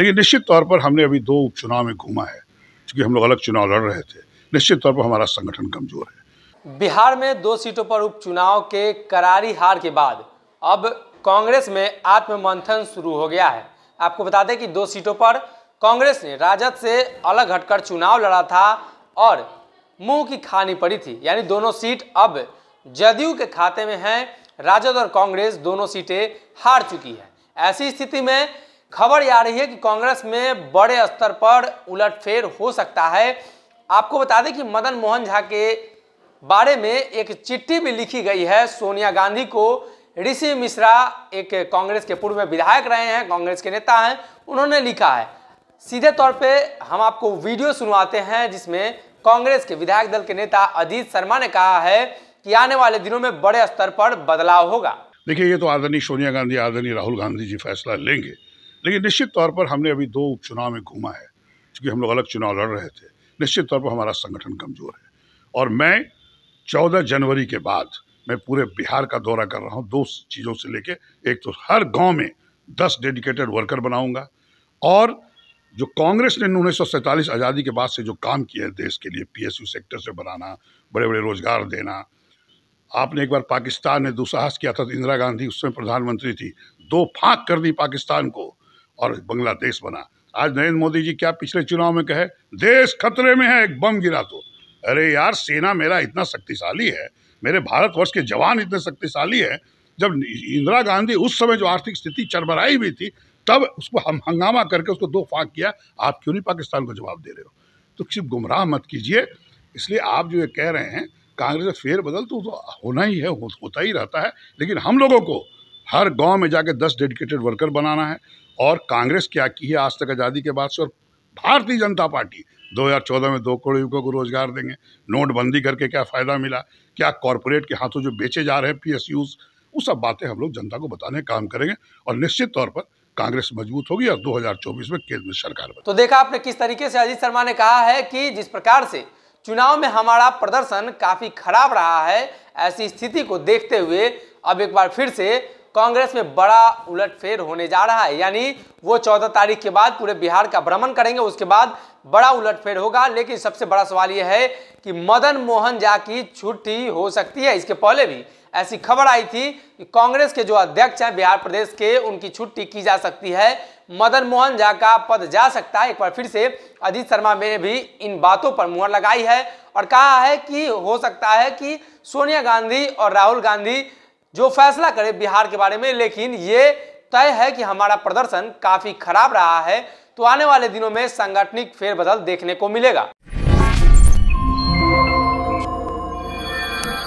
लेकिन निश्चित तौर पर हमने अभी दो उपचुनाव में घूमा है क्योंकि हम लोग अलग चुनाव लड़ रहे थे निश्चित तौर पर हमारा संगठन कमजोर है बिहार में दो सीटों पर उपचुनाव के करारी हार के बाद अब कांग्रेस में आत्ममंथन शुरू हो गया है आपको बता दें कि दो सीटों पर कांग्रेस ने राजद से अलग हटकर चुनाव लड़ा था और मुंह की खानी पड़ी थी यानी दोनों सीट अब जदयू के खाते में हैं राजद और कांग्रेस दोनों सीटें हार चुकी है ऐसी स्थिति में खबर आ रही है कि कांग्रेस में बड़े स्तर पर उलटफेर हो सकता है आपको बता दें कि मदन मोहन झा के बारे में एक चिट्ठी भी लिखी गई है सोनिया गांधी को ऋषि मिश्रा एक कांग्रेस के पूर्व में विधायक रहे हैं कांग्रेस के नेता हैं उन्होंने लिखा है सीधे तौर पे हम आपको वीडियो सुनवाते हैं जिसमें कांग्रेस के विधायक दल के नेता अजीत शर्मा ने कहा है कि आने वाले दिनों में बड़े स्तर पर बदलाव होगा देखिए ये तो आदरणीय सोनिया गांधी आदरणीय राहुल गांधी जी फैसला लेंगे लेकिन निश्चित तौर पर हमने अभी दो उपचुनाव में घूमा है चूँकि हम लोग अलग चुनाव लड़ रहे थे निश्चित तौर पर हमारा संगठन कमज़ोर है और मैं चौदह जनवरी के बाद मैं पूरे बिहार का दौरा कर रहा हूँ दो चीज़ों से लेके एक तो हर गांव में दस डेडिकेटेड वर्कर बनाऊंगा और जो कांग्रेस ने उन्नीस आज़ादी के बाद से जो काम किया है देश के लिए पीएसयू सेक्टर से बनाना बड़े बड़े रोजगार देना आपने एक बार पाकिस्तान ने दुस्साहस किया था इंदिरा गांधी उस समय प्रधानमंत्री थी दो फाँक कर दी पाकिस्तान को और बांग्लादेश बना आज नरेंद्र मोदी जी क्या पिछले चुनाव में कहे देश खतरे में है एक बम गिरा तो अरे यार सेना मेरा इतना शक्तिशाली है मेरे भारतवर्ष के जवान इतने शक्तिशाली है जब इंदिरा गांधी उस समय जो आर्थिक स्थिति चरमराई हुई थी तब उसको हम हंगामा करके उसको दो फाक किया आप क्यों नहीं पाकिस्तान को जवाब दे रहे हो तो सिर्फ गुमराह मत कीजिए इसलिए आप जो ये कह रहे हैं कांग्रेस फेर बदल तो, तो, होना ही है होता ही रहता है लेकिन हम लोगों को हर गांव में जाके दस डेडिकेटेड वर्कर बनाना है और कांग्रेस क्या की है आज तक आज़ादी के बाद से और भारतीय जनता पार्टी 2014 में दो करोड़ युवकों को रोजगार देंगे नोटबंदी करके क्या फ़ायदा मिला क्या कॉरपोरेट के हाथों जो बेचे जा रहे हैं पी वो सब बातें हम लोग जनता को बताने काम करेंगे और निश्चित तौर पर कांग्रेस मजबूत होगी और 2024 में केंद्र सरकार तो देखा आपने किस तरीके से अजीत शर्मा ने कहा है कि जिस प्रकार से चुनाव में हमारा प्रदर्शन काफी खराब रहा है ऐसी स्थिति को देखते हुए अब एक बार फिर से कांग्रेस में बड़ा उलटफेर होने जा रहा है यानी वो चौदह तारीख के बाद पूरे बिहार का भ्रमण करेंगे उसके बाद बड़ा उलटफेर होगा लेकिन सबसे बड़ा सवाल यह है कि मदन मोहन झा की छुट्टी हो सकती है इसके पहले भी ऐसी खबर आई थी कि कांग्रेस के जो अध्यक्ष हैं बिहार प्रदेश के उनकी छुट्टी की जा सकती है मदन मोहन झा का पद जा सकता है एक बार फिर से अजीत शर्मा ने भी इन बातों पर मुहर लगाई है और कहा है कि हो सकता है कि सोनिया गांधी और राहुल गांधी जो फैसला करे बिहार के बारे में लेकिन ये तय है कि हमारा प्रदर्शन काफी खराब रहा है तो आने वाले दिनों में सांगठनिक फेरबदल देखने को मिलेगा